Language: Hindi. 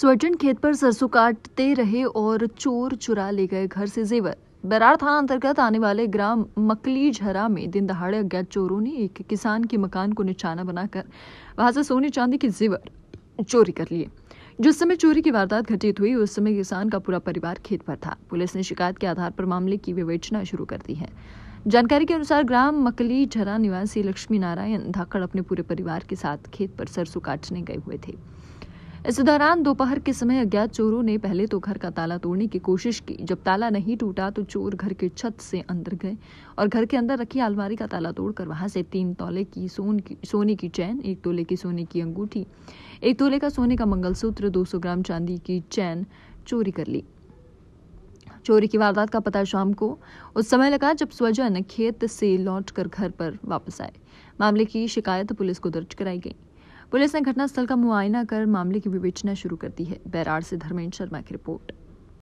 स्वर्जन खेत पर सरसों काटते रहे और चोर चुरा ले गए घर से जेवर बरार थाना अंतर्गत आने वाले ग्राम झरा में दिन दहाड़े अज्ञात चोरों ने एक किसान के मकान को निशाना बनाकर वहां से सोने चांदी के जेवर चोरी कर लिए जिस समय चोरी की वारदात घटित हुई उस समय किसान का पूरा परिवार खेत पर था पुलिस ने शिकायत के आधार पर मामले की विवेचना शुरू कर दी है जानकारी के अनुसार ग्राम मकली झरा निवासी लक्ष्मी नारायण धाकड़ अपने पूरे परिवार के साथ खेत पर सरसों काटने गए हुए थे इस दौरान दोपहर के समय अज्ञात चोरों ने पहले तो घर का ताला तोड़ने की कोशिश की जब ताला नहीं टूटा तो चोर घर की छत से अंदर गए और घर के अंदर रखी अलमारी का ताला तोड़कर वहां से तीन तोले की सोन की सोने की चैन एक तोले की सोने की अंगूठी एक तोले का सोने का मंगलसूत्र सौ ग्राम चांदी की चैन चोरी कर ली चोरी की वारदात का पता शाम को उस समय लगा जब स्वजन खेत से लौटकर घर पर वापस आए मामले की शिकायत पुलिस को दर्ज कराई गई पुलिस ने घटनास्थल का मुआयना कर मामले की विवेचना शुरू कर दी है बैराड़ से धर्मेंद्र शर्मा की रिपोर्ट